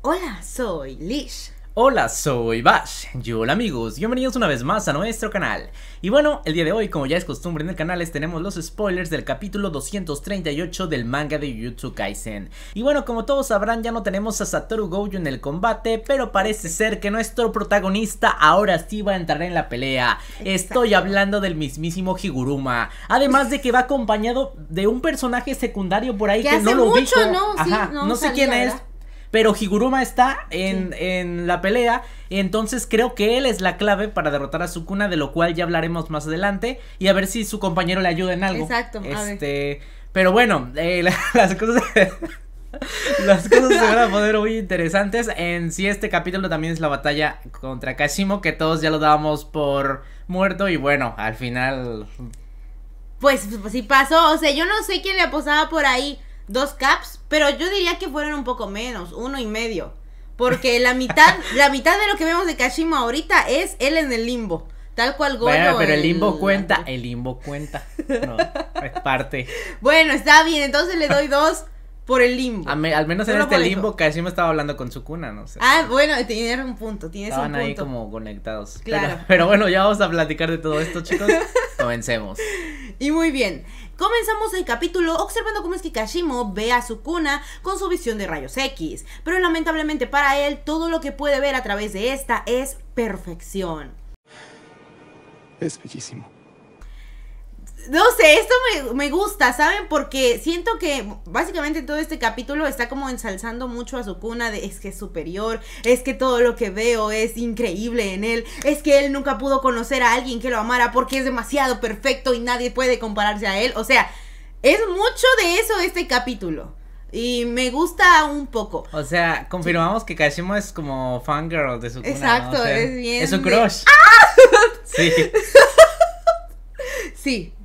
Hola, soy Lish. Hola, soy Bash. Y hola amigos, bienvenidos una vez más a nuestro canal. Y bueno, el día de hoy, como ya es costumbre en el canal, les tenemos los spoilers del capítulo 238 del manga de Jujutsu Kaisen. Y bueno, como todos sabrán, ya no tenemos a Satoru Gojo en el combate, pero parece ser que nuestro protagonista ahora sí va a entrar en la pelea. Estoy hablando del mismísimo Higuruma. Además de que va acompañado de un personaje secundario por ahí que, no lo mucho, ubico. no sé quién es, pero Higuruma está en, en, la pelea. Entonces creo que él es la clave para derrotar a Sukuna, de lo cual ya hablaremos más adelante. Y a ver si su compañero le ayuda en algo. Exacto. Este, pero bueno, eh, las cosas... Las cosas se van a poner muy interesantes. En sí, este capítulo también es la batalla contra Kashimo, que todos ya lo dábamos por muerto. Y bueno, al final. Pues, pues, pues sí pasó. O sea, yo no sé quién le aposaba por ahí dos caps, pero yo diría que fueron un poco menos, uno y medio. Porque la mitad, la mitad de lo que vemos de Kashima ahorita es él en el limbo. Tal cual Goro. Bueno, pero el limbo cuenta, el limbo cuenta. No, es parte. Bueno, está bien, entonces le doy dos por el limbo. al menos en este limbo Kashima estaba hablando con su cuna, no sé. Ah, bueno, tienes un punto, tienes un punto. ahí como conectados. Claro. Pero, pero bueno, ya vamos a platicar de todo esto, chicos. Comencemos. Y muy bien. Comenzamos el capítulo observando cómo es que Kashimo ve a su cuna con su visión de rayos X, pero lamentablemente para él todo lo que puede ver a través de esta es perfección. Es bellísimo. No sé, esto me, gusta, ¿saben? Porque siento que básicamente todo este capítulo está como ensalzando mucho a su cuna de es que es superior, es que todo lo que veo es increíble en él, es que él nunca pudo conocer a alguien que lo amara porque es demasiado perfecto y nadie puede compararse a él. O sea, es mucho de eso este capítulo. Y me gusta un poco. O sea, confirmamos que Kashimo es como fangirl de su Exacto, es bien. Es su crush. ¡Ah! Sí. sí,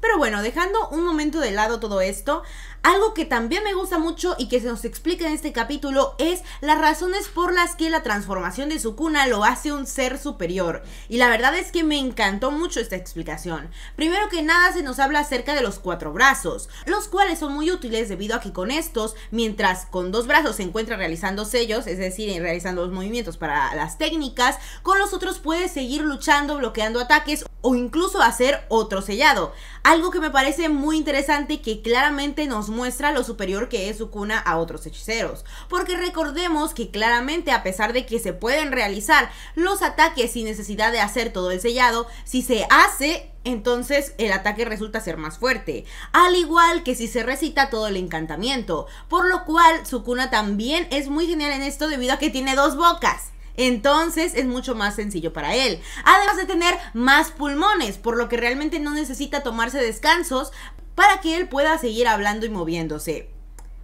pero bueno, dejando un momento de lado todo esto, algo que también me gusta mucho y que se nos explica en este capítulo es las razones por las que la transformación de su cuna lo hace un ser superior. Y la verdad es que me encantó mucho esta explicación. Primero que nada se nos habla acerca de los cuatro brazos, los cuales son muy útiles debido a que con estos, mientras con dos brazos se encuentra realizando sellos, es decir, realizando los movimientos para las técnicas, con los otros puede seguir luchando, bloqueando ataques o incluso hacer otro sellado. Algo que me parece muy interesante y que claramente nos muestra lo superior que es su cuna a otros hechiceros, porque recordemos que claramente a pesar de que se pueden realizar los ataques sin necesidad de hacer todo el sellado, si se hace entonces el ataque resulta ser más fuerte, al igual que si se recita todo el encantamiento, por lo cual su cuna también es muy genial en esto debido a que tiene dos bocas. Entonces es mucho más sencillo para él. Además de tener más pulmones, por lo que realmente no necesita tomarse descansos para que él pueda seguir hablando y moviéndose.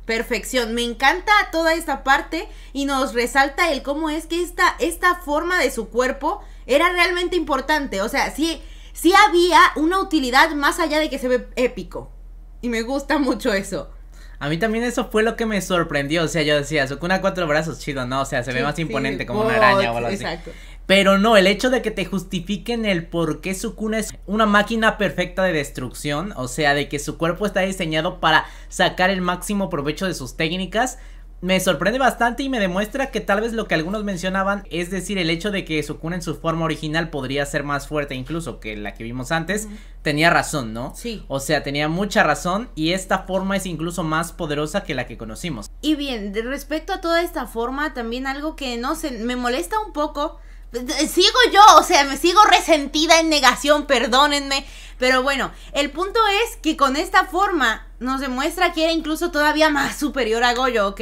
Perfección, me encanta toda esta parte y nos resalta el cómo es que esta, esta forma de su cuerpo era realmente importante. O sea, sí, sí había una utilidad más allá de que se ve épico. Y me gusta mucho eso. A mí también eso fue lo que me sorprendió. O sea, yo decía, cuna cuatro brazos, chido, ¿no? O sea, se ve más imponente como una araña o algo así. Exacto. Pero no, el hecho de que te justifiquen el por qué Sukuna es una máquina perfecta de destrucción, o sea, de que su cuerpo está diseñado para sacar el máximo provecho de sus técnicas, me sorprende bastante y me demuestra que tal vez lo que algunos mencionaban, es decir, el hecho de que Sukuna en su forma original podría ser más fuerte incluso que la que vimos antes, tenía razón, ¿no? Sí. O sea, tenía mucha razón y esta forma es incluso más poderosa que la que conocimos. Y bien, respecto a toda esta forma, también algo que no sé, me molesta un poco sigo yo, o sea, me sigo resentida en negación, perdónenme. Pero bueno, el punto es que con esta forma nos demuestra que era incluso todavía más superior a Goyo, ¿ok?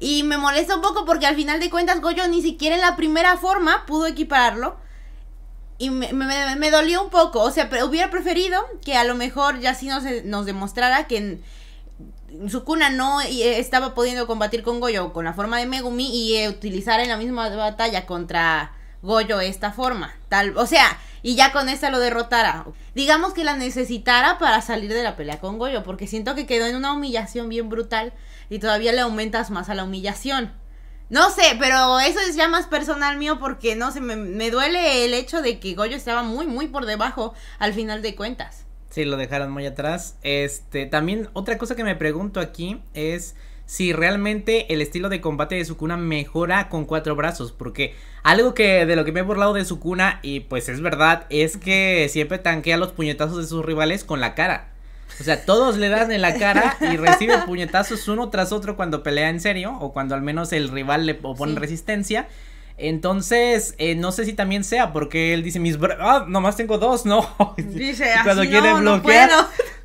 Y me molesta un poco porque al final de cuentas Goyo ni siquiera en la primera forma pudo equiparlo. Y me, dolió un poco, o sea, hubiera preferido que a lo mejor ya sí nos, demostrara que... En, cuna no eh, estaba pudiendo combatir con Goyo con la forma de Megumi y eh, utilizar en la misma batalla contra Goyo esta forma. Tal, o sea, y ya con esta lo derrotara. Digamos que la necesitara para salir de la pelea con Goyo, porque siento que quedó en una humillación bien brutal y todavía le aumentas más a la humillación. No sé, pero eso es ya más personal mío porque no sé, me, duele el hecho de que Goyo estaba muy, muy por debajo al final de cuentas. Sí, lo dejaron muy atrás. Este, también otra cosa que me pregunto aquí es si realmente el estilo de combate de Sukuna mejora con cuatro brazos. Porque algo que de lo que me he burlado de Sukuna, y pues es verdad, es que siempre tanquea los puñetazos de sus rivales con la cara. O sea, todos le dan en la cara y recibe puñetazos uno tras otro cuando pelea en serio o cuando al menos el rival le pone resistencia. Entonces, eh, no sé si también sea porque él dice mis ah, nomás tengo dos, no. Dice, Cuando quiere bloquear,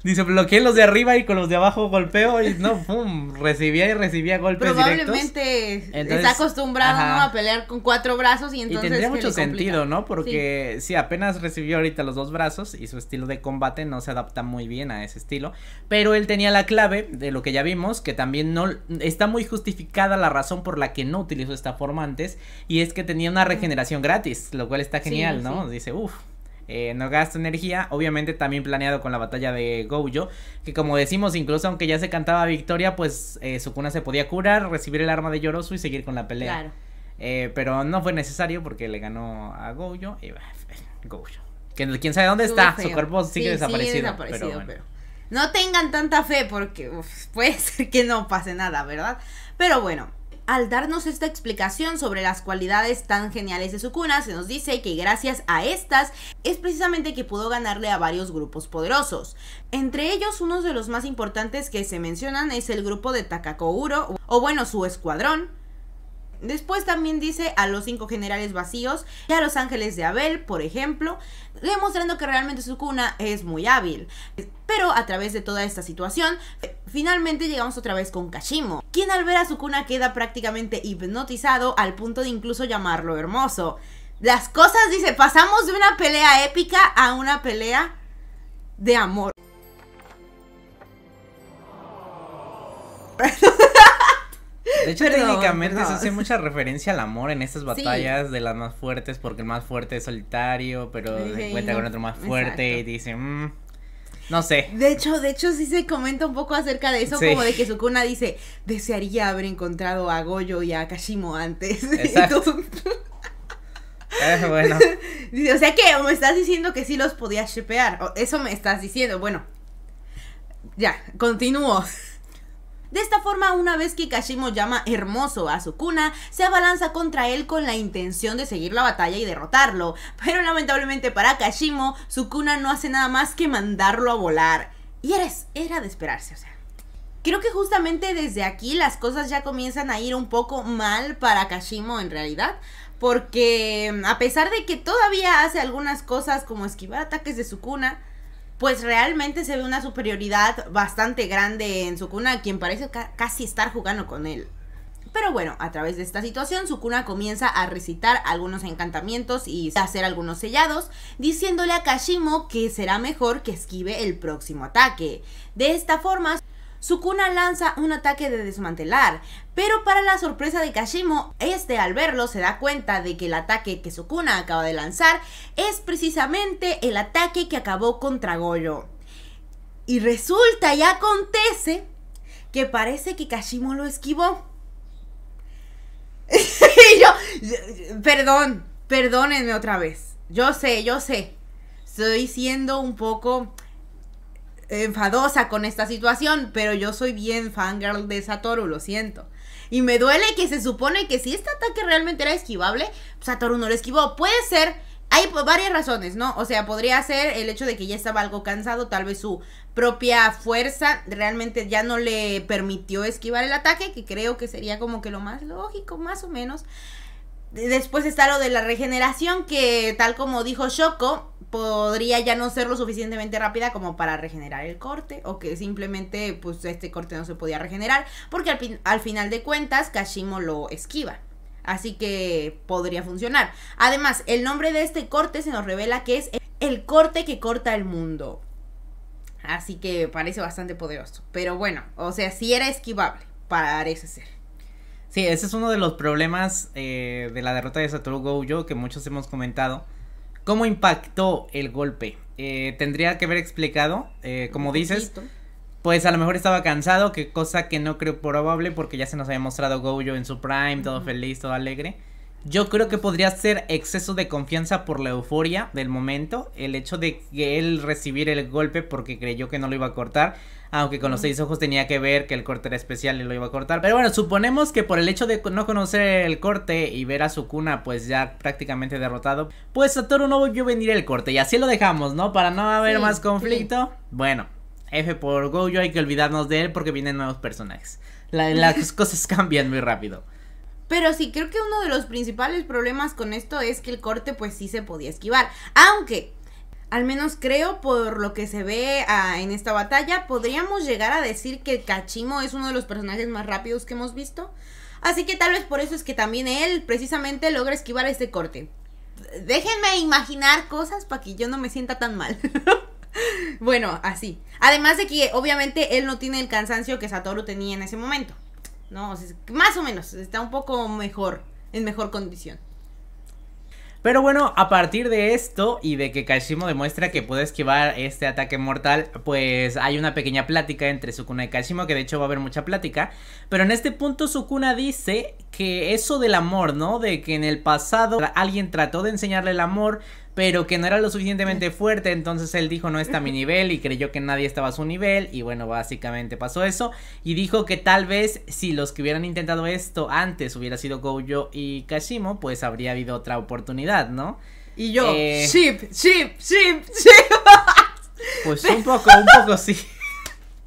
Dice, bloqueé los de arriba y con los de abajo golpeo y no, pum, recibía y recibía golpes Probablemente directos. Probablemente está acostumbrado a pelear con cuatro brazos y entonces... Y tendría mucho sentido, ¿no? Porque sí. apenas recibió ahorita los dos brazos y su estilo de combate no se adapta muy bien a ese estilo, pero él tenía la clave de lo que ya vimos, que también no... Está muy justificada la razón por la que no utilizó esta forma antes y es que tenía una regeneración gratis, lo cual está genial, ¿no? Dice, uff, eh, no gasta energía. Obviamente también planeado con la batalla de Gojo, que como decimos, incluso aunque ya se cantaba victoria, pues eh, su Sukuna se podía curar, recibir el arma de Lloroso y seguir con la pelea. Claro. Eh, pero no fue necesario porque le ganó a Gojo y ah, Gojo. Que quién sabe dónde está, su cuerpo sigue desaparecido. no tengan tanta fe porque puede ser que no pase nada, ¿verdad? Pero bueno, al darnos esta explicación sobre las cualidades tan geniales de Sukuna, se nos dice que gracias a estas es precisamente que pudo ganarle a varios grupos poderosos. Entre ellos, uno de los más importantes que se mencionan es el grupo de Takakouro, o bueno, su escuadrón, Después también dice a los cinco generales vacíos y a los ángeles de Abel, por ejemplo, demostrando que realmente su cuna es muy hábil. Pero a través de toda esta situación, eh, finalmente llegamos otra vez con Kashimo, quien al ver a su cuna queda prácticamente hipnotizado al punto de incluso llamarlo hermoso. Las cosas, dice, pasamos de una pelea épica a una pelea de amor. De hecho, técnicamente se hace mucha referencia al amor en estas batallas de las más fuertes, porque el más fuerte es solitario, pero se encuentra con otro más fuerte y dice, mmm, no sé. De hecho, de hecho sí se comenta un poco acerca de eso, como de que Sukuna dice, desearía haber encontrado a Goyo y a Kashimo antes. Exacto. Ah, bueno. o sea que me estás diciendo que sí los podías o Eso me estás diciendo. Bueno, ya, continúo. De esta forma, una vez que Kashimo llama hermoso a Sukuna, se abalanza contra él con la intención de seguir la batalla y derrotarlo, pero lamentablemente para Kashimo, Sukuna no hace nada más que mandarlo a volar. Y eres, era de esperarse, o sea. Creo que justamente desde aquí las cosas ya comienzan a ir un poco mal para Kashimo en realidad, porque mm, a pesar de que todavía hace algunas cosas como esquivar ataques de Sukuna, pues realmente se ve una superioridad bastante grande en Sukuna, quien parece casi estar jugando con él. Pero bueno, a través de esta situación, Sukuna comienza a recitar algunos encantamientos y hacer algunos sellados, diciéndole a Kashimo que será mejor que esquive el próximo ataque. De esta forma, Sukuna lanza un ataque de desmantelar, pero para la sorpresa de Kashimo, este al verlo se da cuenta de que el ataque que Sukuna acaba de lanzar es precisamente el ataque que acabó contra Goyo. Y resulta y acontece que parece que Kashimo lo esquivó. perdón, perdónenme otra vez. Yo sé, yo sé. Estoy siendo un poco enfadosa con esta situación, pero yo soy bien fangirl de Satoru, lo siento. Y me duele que se supone que si este ataque realmente era esquivable, Satoru no lo esquivó. Puede ser, hay varias razones, ¿no? O sea, podría ser el hecho de que ya estaba algo cansado, tal vez su propia fuerza realmente ya no le permitió esquivar el ataque, que creo que sería como que lo más lógico, más o menos. Después está lo de la regeneración, que tal como dijo Shoko, podría ya no ser lo suficientemente rápida como para regenerar el corte o que simplemente pues este corte no se podía regenerar porque al, final de cuentas Kashimo lo esquiva. Así que podría funcionar. Además, el nombre de este corte se nos revela que es el corte que corta el mundo. Así que parece bastante poderoso. Pero bueno, o sea, si era esquivable, parece ser. Sí, ese es uno de los problemas eh, de la derrota de Satoru Gojo que muchos hemos comentado. ¿Cómo impactó el golpe? Eh, tendría que haber explicado, eh, como dices, pues a lo mejor estaba cansado, que cosa que no creo probable porque ya se nos había mostrado Gojo en su prime, todo feliz, todo alegre. Yo creo que podría ser exceso de confianza por la euforia del momento, el hecho de que él recibir el golpe porque creyó que no lo iba a cortar, aunque con los seis ojos tenía que ver que el corte era especial y lo iba a cortar. Pero bueno, suponemos que por el hecho de no conocer el corte y ver a su cuna pues ya prácticamente derrotado, pues Satoru no a venir el corte y así lo dejamos, ¿no? Para no haber más conflicto. Bueno, F por Gojo, hay que olvidarnos de él porque vienen nuevos personajes. las cosas cambian muy rápido. Pero sí, creo que uno de los principales problemas con esto es que el corte pues sí se podía esquivar. Aunque, al menos creo por lo que se ve ah, en esta batalla, podríamos llegar a decir que Kachimo es uno de los personajes más rápidos que hemos visto. Así que tal vez por eso es que también él precisamente logra esquivar este corte. Déjenme imaginar cosas para que yo no me sienta tan mal. bueno, así. Además de que obviamente él no tiene el cansancio que Satoru tenía en ese momento. ¿no? más o menos, está un poco mejor, en mejor condición. Pero bueno, a partir de esto y de que Kashimo demuestra que puede esquivar este ataque mortal, pues hay una pequeña plática entre Sukuna y Kashimo, que de hecho va a haber mucha plática. Pero en este punto Sukuna dice que eso del amor, ¿no? De que en el pasado alguien trató de enseñarle el amor, pero que no era lo suficientemente fuerte, entonces él dijo no está a mi nivel y creyó que nadie estaba a su nivel y bueno, básicamente pasó eso y dijo que tal vez si los que hubieran intentado esto antes hubiera sido Gojo y Kashimo, pues habría habido otra oportunidad, ¿no? Y yo, eh, ship, ship, ship, ship. Pues un poco, un poco sí.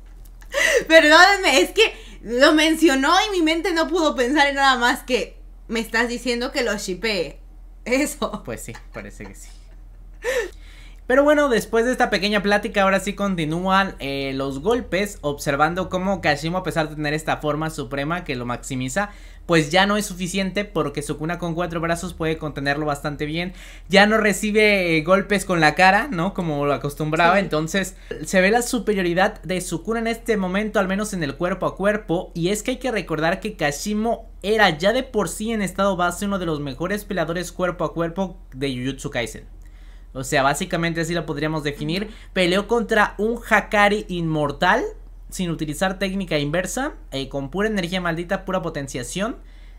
Perdónenme, es que lo mencionó y mi mente no pudo pensar en nada más que me estás diciendo que lo shipé. Eso. Pues sí, parece que sí. Pero bueno, después de esta pequeña plática, ahora sí continúan eh, los golpes, observando cómo Kashimo, a pesar de tener esta forma suprema que lo maximiza, pues ya no es suficiente porque su cuna con cuatro brazos puede contenerlo bastante bien. Ya no recibe eh, golpes con la cara, ¿no? Como lo acostumbraba. Entonces se ve la superioridad de su en este momento, al menos en el cuerpo a cuerpo. Y es que hay que recordar que Kashimo era ya de por sí en estado base uno de los mejores peleadores cuerpo a cuerpo de Jujutsu Kaisen. O sea, básicamente así lo podríamos definir. Peleó contra un Hakari inmortal sin utilizar técnica inversa, eh, con pura energía maldita, pura potenciación.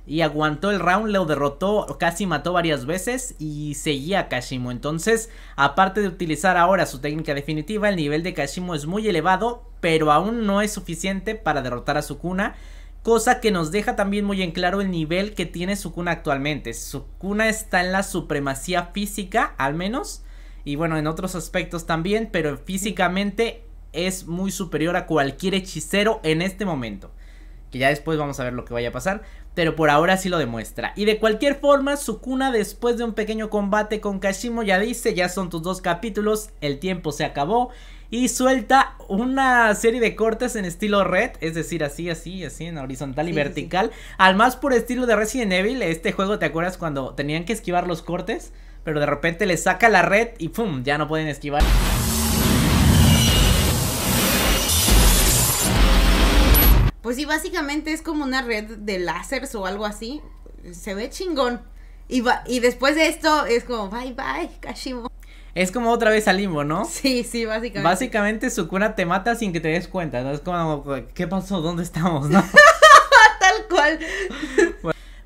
Y aguantó el round, lo derrotó, casi mató varias veces y seguía a Kashimo. Entonces, aparte de utilizar ahora su técnica definitiva, el nivel de Kashimo es muy elevado, pero aún no es suficiente para derrotar a Sukuna. Cosa que nos deja también muy en claro el nivel que tiene Sukuna actualmente. Sukuna está en la supremacía física, al menos. Y bueno, en otros aspectos también, pero físicamente es muy superior a cualquier hechicero en este momento. Que ya después vamos a ver lo que vaya a pasar. Pero por ahora sí lo demuestra. Y de cualquier forma, Sukuna después de un pequeño combate con Kashimo ya dice, ya son tus dos capítulos, el tiempo se acabó y suelta una serie de cortes en estilo red, es decir, así, así, así, en horizontal y vertical, al más por estilo de Resident Evil, este juego, ¿te acuerdas cuando tenían que esquivar los cortes? Pero de repente le saca la red y ¡pum! Ya no pueden esquivar. Pues sí, básicamente es como una red de láseres o algo así. Se ve chingón. Y, y después de esto es como, bye bye, Kashimo. Es como otra vez al limbo, ¿no? Sí, sí, básicamente. Básicamente Sukuna te mata sin que te des cuenta, ¿no? Es como, ¿qué pasó? ¿Dónde estamos? Tal cual.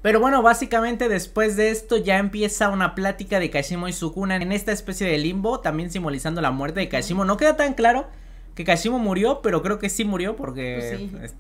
Pero bueno, básicamente después de esto ya empieza una plática de Kashimo y Sukuna en esta especie de limbo, también simbolizando la muerte de Kashimo. No queda tan claro que Kashimo murió, pero creo que sí murió porque pues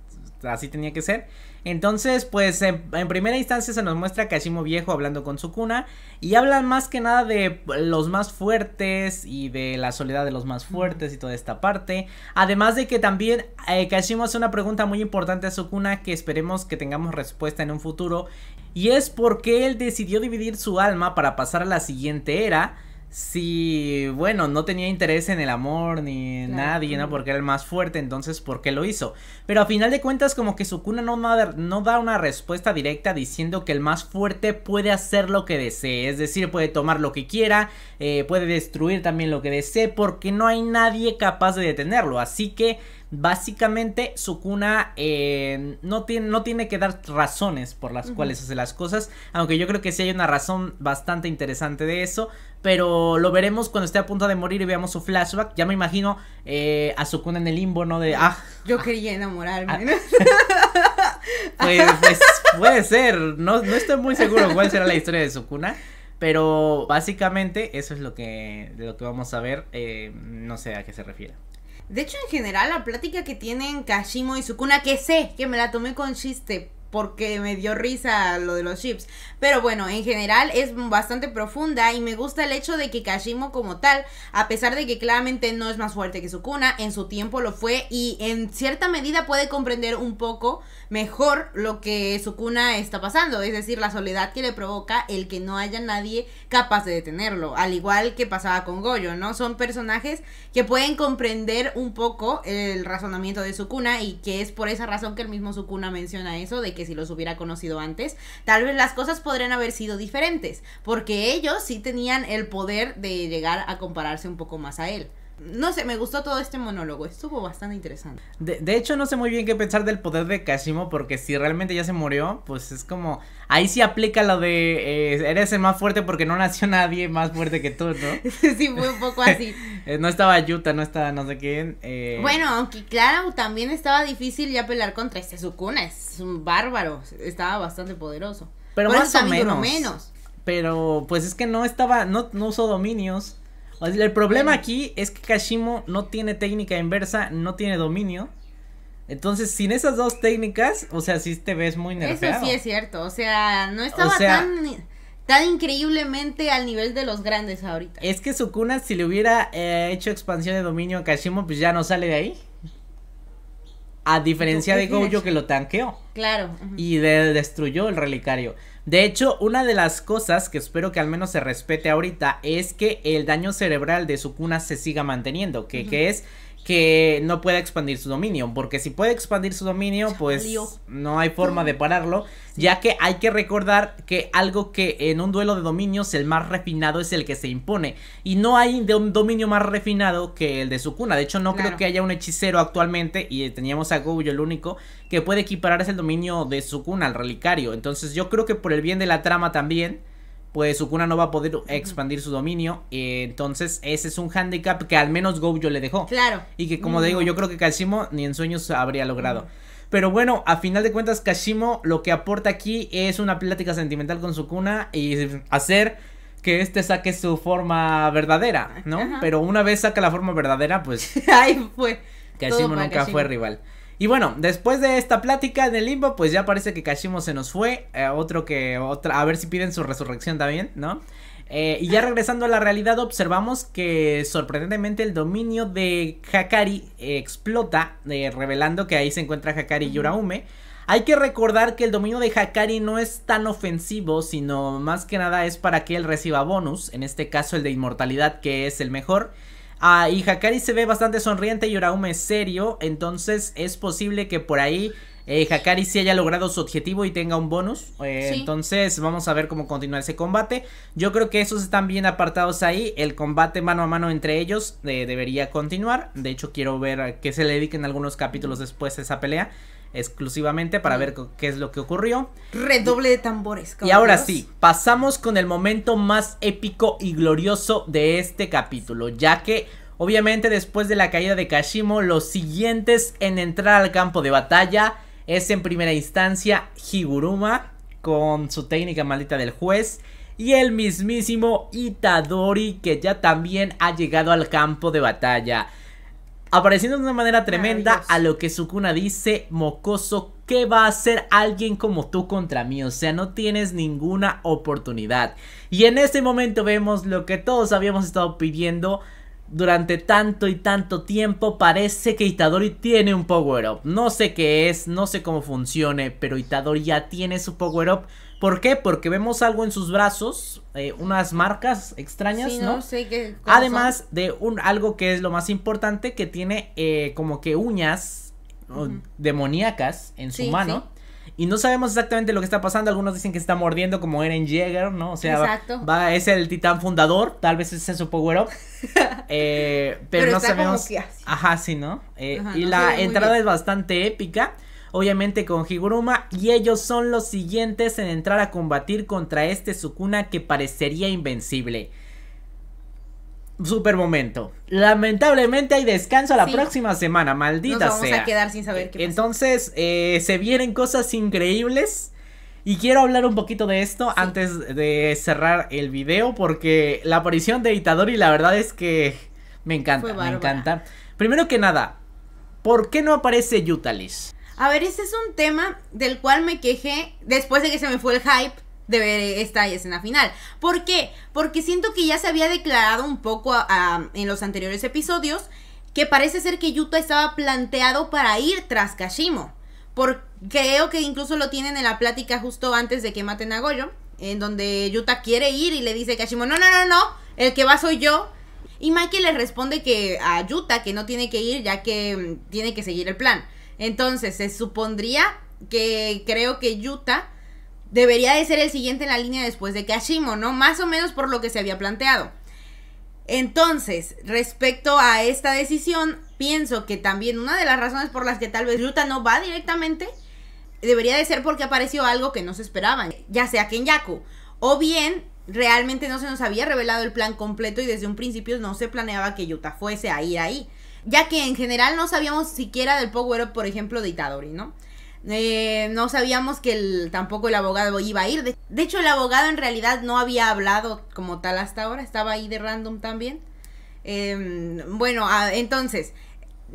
así tenía que ser. Entonces, pues en, primera instancia se nos muestra a Kashimo viejo hablando con Sukuna y hablan más que nada de los más fuertes y de la soledad de los más fuertes y toda esta parte. Además de que también eh, Kashimo hace una pregunta muy importante a Sukuna que esperemos que tengamos respuesta en un futuro y es por qué él decidió dividir su alma para pasar a la siguiente era si, bueno, no tenía interés en el amor ni en nadie, ¿no? Porque era el más fuerte, entonces, ¿por qué lo hizo? Pero a final de cuentas, como que Sukuna no, no da una respuesta directa diciendo que el más fuerte puede hacer lo que desee, es decir, puede tomar lo que quiera, eh, puede destruir también lo que desee, porque no hay nadie capaz de detenerlo, así que... Básicamente, Sukuna cuna eh, no, tiene, no tiene que dar razones por las cuales hace las cosas, aunque yo creo que sí hay una razón bastante interesante de eso, pero lo veremos cuando esté a punto de morir y veamos su flashback. Ya me imagino eh, a Sukuna en el limbo, ¿no? De, ah. Yo quería enamorarme. Ah. Pues, pues, puede ser, no, estoy muy seguro cuál será la historia de Sukuna. Pero básicamente eso es lo que, lo que vamos a ver, eh, no sé a qué se refiere. De hecho, en general, la plática que tienen Kashimo y Sukuna, que sé, que me la tomé con chiste, porque me dio risa lo de los chips. Pero bueno, en general es bastante profunda y me gusta el hecho de que Kashimo como tal, a pesar de que claramente no es más fuerte que Sukuna, en su tiempo lo fue y en cierta medida puede comprender un poco mejor lo que Sukuna está pasando, es decir, la soledad que le provoca el que no haya nadie capaz de detenerlo, al igual que pasaba con Goyo, ¿no? Son personajes que pueden comprender un poco el razonamiento de Sukuna y que es por esa razón que el mismo Sukuna menciona eso de que si los hubiera conocido antes, tal vez las cosas podrían haber sido diferentes, porque ellos sí tenían el poder de llegar a compararse un poco más a él. No sé, me gustó todo este monólogo, estuvo bastante interesante. De, hecho, no sé muy bien qué pensar del poder de Kashimo, porque si realmente ya se murió, pues es como, ahí sí aplica lo de, eh, eres el más fuerte porque no nació nadie más fuerte que tú, ¿no? sí, fue un poco así. Eh, no estaba Yuta, no estaba no sé quién. Eh. Bueno, aunque claro, también estaba difícil ya pelear contra este Sukuna, es un bárbaro, estaba bastante poderoso. Pero más o menos. menos. Pero pues es que no estaba, no, no usó dominios. El problema aquí es que Kashimo no tiene técnica inversa, no tiene dominio. Entonces, sin esas dos técnicas, o sea, sí te ves muy nervioso. Eso sí es cierto, o sea, no estaba tan, increíblemente al nivel de los grandes ahorita. Es que Sukuna, si le hubiera eh, hecho expansión de dominio a Kashimo, pues ya no sale de ahí. A diferencia de goyo que lo tanqueó. Claro. Y de, destruyó el relicario. De hecho, una de las cosas que espero que al menos se respete ahorita es que el daño cerebral de su cuna se siga manteniendo, que es que no pueda expandir su dominio, porque si puede expandir su dominio, pues no hay forma de mm. pararlo, ya que hay que recordar que algo que en un duelo de dominios el más refinado es el que se impone, y no hay de un dominio más refinado que el de su cuna, de hecho no creo que haya un hechicero actualmente, y teníamos a Goyo el único, que puede es el dominio de su cuna, al relicario, entonces yo creo que por el bien de la trama también, pues Sukuna no va a poder expandir su dominio. entonces, ese es un handicap que al menos Gojo le dejó. Claro. Y que, como digo, yo creo que Kashimo ni en sueños habría logrado. Pero bueno, a final de cuentas, Kashimo lo que aporta aquí es una plática sentimental con Sukuna y hacer que este saque su forma verdadera, ¿no? Pero una vez saca la forma verdadera, pues. Ahí fue. Kashimo nunca fue rival. Y bueno, después de esta plática el Limbo, pues ya parece que Kashimo se nos fue. Eh, otro que otra, a ver si piden su resurrección también, ¿no? Eh, y ya ah. regresando a la realidad, observamos que sorprendentemente el dominio de Hakari eh, explota, revelando que ahí se encuentra Hakari y Yuraume. Hay que recordar que el dominio de Hakari no es tan ofensivo, sino más que nada es para que él reciba bonus, en este caso el de inmortalidad, que es el mejor. Ah, y Hakari se ve bastante sonriente y Uraume serio, entonces es posible que por ahí eh, Hakari sí haya logrado su objetivo y tenga un bonus. Eh, entonces vamos a ver cómo continúa ese combate. Yo creo que esos están bien apartados ahí. El combate mano a mano entre ellos eh, debería continuar. De hecho quiero ver que se le dediquen algunos capítulos después de esa pelea exclusivamente para mm. ver qué es lo que ocurrió. Redoble de tambores. Y ahora sí, pasamos con el momento más épico y glorioso de este capítulo, ya que obviamente después de la caída de Kashimo, los siguientes en entrar al campo de batalla es en primera instancia Higuruma con su técnica maldita del juez y el mismísimo Itadori que ya también ha llegado al campo de batalla apareciendo de una manera tremenda a lo que Sukuna dice, mocoso, ¿qué va a hacer alguien como tú contra mí? O sea, no tienes ninguna oportunidad. Y en este momento vemos lo que todos habíamos estado pidiendo, durante tanto y tanto tiempo parece que Itadori tiene un power up. No sé qué es, no sé cómo funcione, pero Itadori ya tiene su power up. ¿Por qué? Porque vemos algo en sus brazos, eh, unas marcas extrañas, ¿no? sé qué Además de un algo que es lo más importante, que tiene eh, como que uñas demoníacas en su mano. Y no sabemos exactamente lo que está pasando. Algunos dicen que está mordiendo como Eren Jaeger, ¿no? O sea, Va, es el titán fundador. Tal vez ese es su power eh, pero, no sabemos. así. Ajá, sí, ¿no? Eh, y la entrada es bastante épica. Obviamente con Higuruma. Y ellos son los siguientes en entrar a combatir contra este Sukuna que parecería invencible super momento. Lamentablemente hay descanso la próxima semana, maldita Nos vamos a quedar sin saber qué pasa. Entonces, eh, se vienen cosas increíbles. Y quiero hablar un poquito de esto antes de cerrar el video, porque la aparición de Itadori, la verdad es que me encanta, me encanta. Primero que nada, ¿por qué no aparece Yutalis? A ver, ese es un tema del cual me quejé después de que se me fue el hype de ver esta escena final. ¿Por qué? Porque siento que ya se había declarado un poco en los anteriores episodios que parece ser que Yuta estaba planteado para ir tras Kashimo. porque creo que incluso lo tienen en la plática justo antes de que maten a Goyo, en donde Yuta quiere ir y le dice a Kashimo, no, no, no, no, el que va soy yo. Y Mikey le responde que a Yuta que no tiene que ir ya que mm, tiene que seguir el plan. Entonces se supondría que creo que Yuta debería de ser el siguiente en la línea después de Kashimo, ¿no? Más o menos por lo que se había planteado. Entonces, respecto a esta decisión, pienso que también una de las razones por las que tal vez Yuta no va directamente debería de ser porque apareció algo que no se esperaba ya sea Kenyaku, o bien realmente no se nos había revelado el plan completo y desde un principio no se planeaba que Yuta fuese a ir ahí, ya que en general no sabíamos siquiera del power up, por ejemplo, de Itadori, ¿no? Eh, no sabíamos que el, tampoco el abogado iba a ir. De, hecho, el abogado en realidad no había hablado como tal hasta ahora. Estaba ahí de random también. Em, bueno, ah, entonces,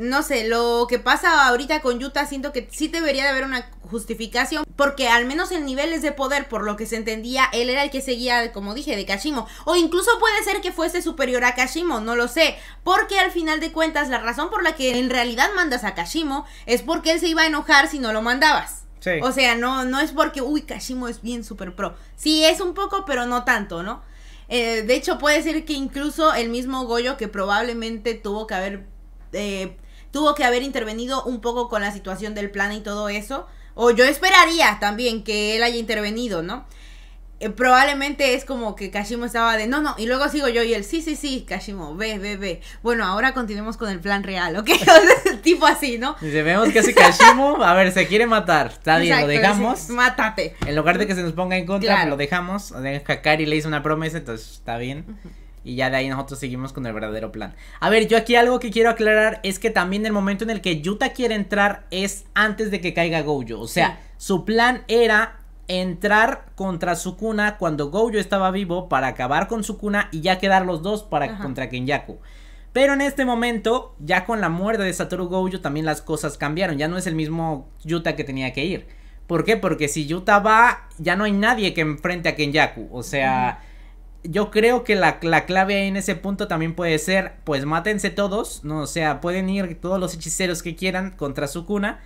no sé, lo que pasa ahorita con Yuta siento que sí debería de haber una justificación porque al menos en niveles de poder, por lo que se entendía, él era el que seguía, como dije, de Kashimo. O incluso puede ser que fuese superior a Kashimo, no lo sé. Porque al final de cuentas, la razón por la que en realidad mandas a Kashimo es porque él se iba a enojar si no lo mandabas. O sea, no, no es porque, uy, Kashimo es bien super pro. Sí, es un poco, pero no tanto, ¿no? Eh, de hecho, puede ser que incluso el mismo Goyo que probablemente tuvo que haber eh, tuvo que haber intervenido un poco con la situación del plan y todo eso. O yo esperaría también que él haya intervenido, ¿no? Eh, probablemente es como que Kashimo estaba de no, no, y luego sigo yo y él, sí, sí, sí, Kashimo, ve, ve, ve. Bueno, ahora continuemos con el plan real, ¿ok? tipo así, ¿no? Si vemos que hace Kashimo, a ver, se quiere matar, está bien, lo dejamos. Mátate. En lugar de que se nos ponga en contra, pues, lo dejamos. Kakari le hizo una promesa, entonces está bien. Y ya de ahí nosotros seguimos con el verdadero plan. A ver, yo aquí algo que quiero aclarar es que también el momento en el que Yuta quiere entrar es antes de que caiga Gojo. O sea, su plan era entrar contra Sukuna cuando Gojo estaba vivo para acabar con Sukuna y ya quedar los dos para contra Kenyaku. Pero en este momento, ya con la muerte de Satoru Gojo también las cosas cambiaron. Ya no es el mismo Yuta que tenía que ir. ¿Por qué? Porque si Yuta va, ya no hay nadie que enfrente a Kenyaku. O sea yo creo que la, clave en ese punto también puede ser, pues mátense todos, ¿no? O sea, pueden ir todos los hechiceros que quieran contra su cuna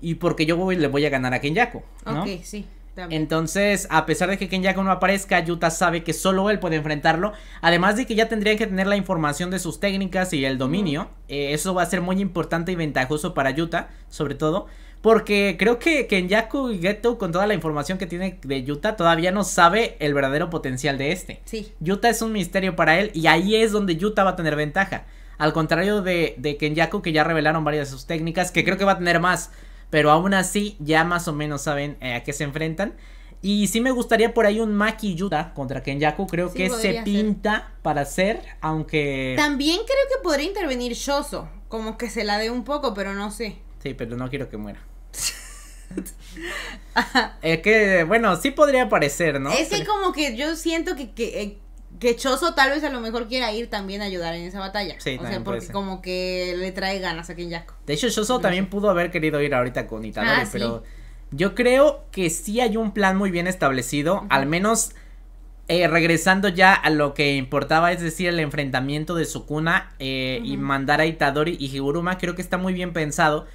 y porque yo voy, le voy a ganar a Kenyaku, ¿no? sí. Entonces, a pesar de que Kenyaku no aparezca, Yuta sabe que solo él puede enfrentarlo. Además de que ya tendrían que tener la información de sus técnicas y el dominio. Eh, eso va a ser muy importante y ventajoso para Yuta, sobre todo. Porque creo que Kenyaku Geto, con toda la información que tiene de Yuta, todavía no sabe el verdadero potencial de este. Sí. Yuta es un misterio para él y ahí es donde Yuta va a tener ventaja. Al contrario de, Kenyaku, que ya revelaron varias de sus técnicas, que creo que va a tener más. Pero aún así, ya más o menos saben eh, a qué se enfrentan. Y sí me gustaría por ahí un Maki Yuta contra Kenyaku. Creo que se pinta para hacer, aunque. También creo que podría intervenir Shoso. Como que se la dé un poco, pero no sé. Sí, pero no quiero que muera. es que, bueno, sí podría parecer, ¿no? Es que como que yo siento que, eh, que, Choso tal vez a lo mejor quiera ir también a ayudar en esa batalla. Sí, o sea, porque como que le trae ganas a Kenyako. De hecho, Choso también pudo haber querido ir ahorita con Itadori, ah, pero yo creo que sí hay un plan muy bien establecido, al menos eh, regresando ya a lo que importaba, es decir, el enfrentamiento de Sukuna eh, y mandar a Itadori y Higuruma, creo que está muy bien pensado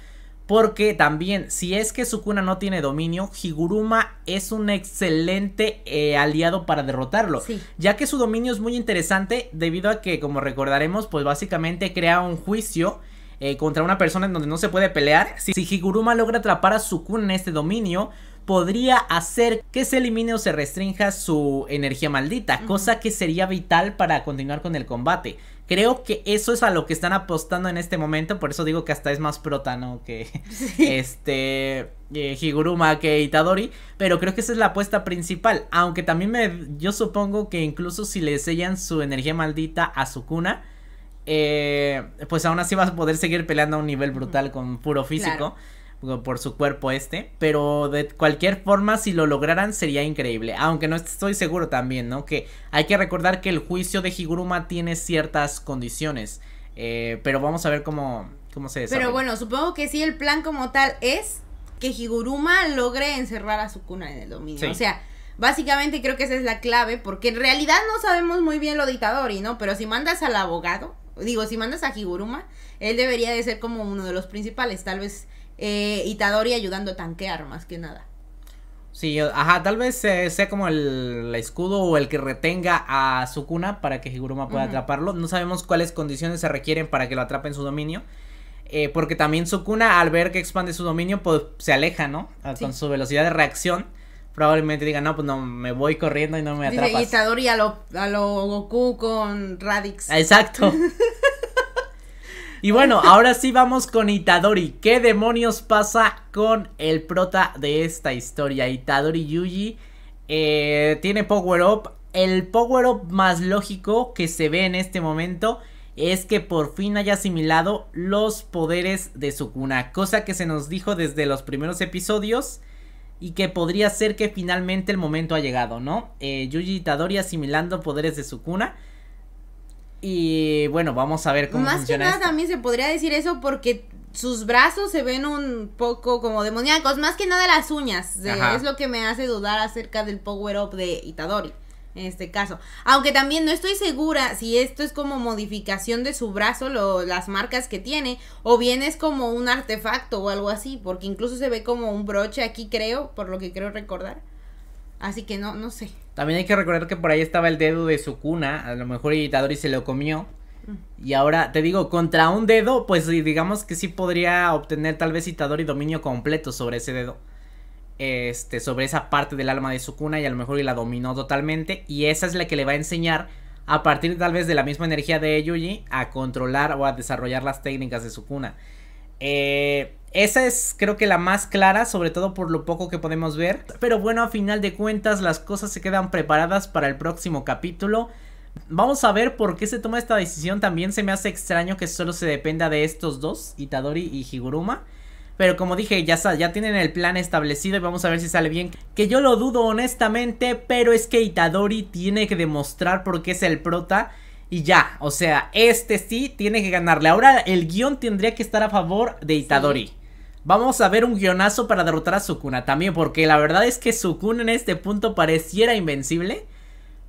porque también, si es que Sukuna no tiene dominio, Higuruma es un excelente eh, aliado para derrotarlo. Ya que su dominio es muy interesante, debido a que, como recordaremos, pues básicamente crea un juicio eh, contra una persona en donde no se puede pelear. Si, Higuruma logra atrapar a Sukuna en este dominio, podría hacer que se elimine o se restrinja su energía maldita, cosa que sería vital para continuar con el combate. Creo que eso es a lo que están apostando en este momento, por eso digo que hasta es más no que este eh, Higuruma que Itadori, pero creo que esa es la apuesta principal, aunque también me yo supongo que incluso si le sellan su energía maldita a su cuna, eh, pues aún así vas a poder seguir peleando a un nivel brutal con puro físico por su cuerpo este, pero de cualquier forma si lo lograran sería increíble, aunque no estoy seguro también, ¿no? Que hay que recordar que el juicio de Higuruma tiene ciertas condiciones, eh, pero vamos a ver cómo, cómo se desarrolla. Pero bueno, supongo que sí, el plan como tal es que Higuruma logre encerrar a su cuna en el dominio, o sea... Básicamente creo que esa es la clave, porque en realidad no sabemos muy bien lo de Itadori, ¿no? Pero si mandas al abogado, digo, si mandas a Higuruma, él debería de ser como uno de los principales, tal vez eh, Itadori ayudando a tanquear más que nada. Sí, ajá, tal vez sea como el, escudo o el que retenga a Sukuna para que Higuruma pueda atraparlo. No sabemos cuáles condiciones se requieren para que lo atrape en su dominio. Eh, porque también Sukuna, al ver que expande su dominio, pues se aleja, ¿no? Ah, con su velocidad de reacción. Probablemente diga, no, pues no, me voy corriendo y no me atrapa. Dice, Itadori a lo Goku con Radix. Exacto. Y bueno, ahora sí vamos con Itadori. ¿Qué demonios pasa con el prota de esta historia? Itadori Yuji eh, tiene power up. El power up más lógico que se ve en este momento es que por fin haya asimilado los poderes de su cuna. cosa que se nos dijo desde los primeros episodios y que podría ser que finalmente el momento ha llegado, ¿no? Eh, Yuji Itadori asimilando poderes de su Sukuna. Y bueno, vamos a ver cómo Más que nada también se podría decir eso porque sus brazos se ven un poco como demoníacos, más que nada las uñas. es lo que me hace dudar acerca del power up de Itadori en este caso. Aunque también no estoy segura si esto es como modificación de su brazo, las marcas que tiene, o bien es como un artefacto o algo así, porque incluso se ve como un broche aquí, creo, por lo que creo recordar. Así que no, no sé. También hay que recordar que por ahí estaba el dedo de su cuna, a lo mejor editador y se lo comió. Y ahora te digo, contra un dedo, pues digamos que sí podría obtener tal vez Itadori dominio completo sobre ese dedo. Este, sobre esa parte del alma de su cuna y a lo mejor y la dominó totalmente. Y esa es la que le va a enseñar, a partir tal vez de la misma energía de Yuji, a controlar o a desarrollar las técnicas de su cuna. Eh, esa es creo que la más clara, sobre todo por lo poco que podemos ver. Pero bueno, a final de cuentas las cosas se quedan preparadas para el próximo capítulo. Vamos a ver por qué se toma esta decisión. También se me hace extraño que solo se dependa de estos dos, Itadori y Higuruma. Pero como dije, ya, ya tienen el plan establecido y vamos a ver si sale bien. Que yo lo dudo honestamente, pero es que Itadori tiene que demostrar por qué es el prota. Y ya, o sea, este sí tiene que ganarle. Ahora el guión tendría que estar a favor de Itadori. Vamos a ver un guionazo para derrotar a Sukuna también, porque la verdad es que Sukuna en este punto pareciera invencible,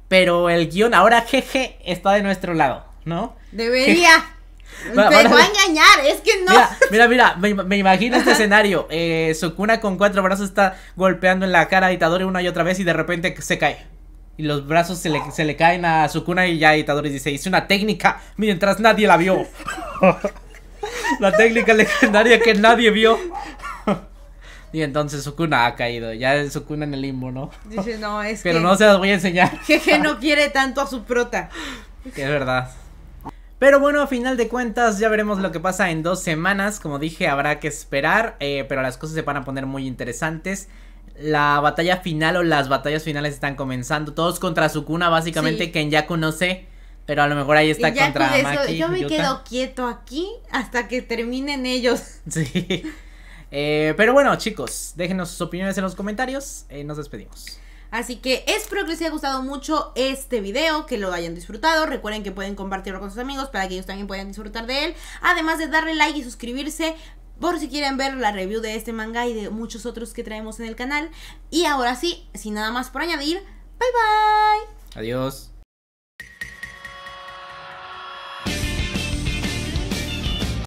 pero el guion, ahora jeje está de nuestro lado, ¿no? Debería. Me va, a engañar, es que no. Mira, mira, me, imagino este escenario. Eh, Sukuna con cuatro brazos está golpeando en la cara a Itadori una y otra vez y de repente se cae. Y los brazos se le, se le caen a Sukuna y ya Itadori dice, hice una técnica mientras nadie la vio. La técnica legendaria que nadie vio. Y entonces Sukuna ha caído, ya Sukuna en el limbo, ¿no? Dice, no, es Pero no se las voy a enseñar. Jeje no quiere tanto a su prota. Que es verdad. Pero bueno, a final de cuentas ya veremos lo que pasa en dos semanas. Como dije, habrá que esperar, eh, pero las cosas se van a poner muy interesantes. La batalla final o las batallas finales están comenzando. Todos contra Sukuna, básicamente, que quien ya conoce pero a lo mejor ahí está contra Yo me quedo quieto aquí hasta que terminen ellos. Sí. Eh, pero bueno, chicos, déjenos sus opiniones en los comentarios. Eh, nos despedimos. Así que espero que les haya gustado mucho este video, que lo hayan disfrutado. Recuerden que pueden compartirlo con sus amigos para que ellos también puedan disfrutar de él. Además de darle like y suscribirse por si quieren ver la review de este manga y de muchos otros que traemos en el canal. Y ahora sí, sin nada más por añadir, bye bye. Adiós.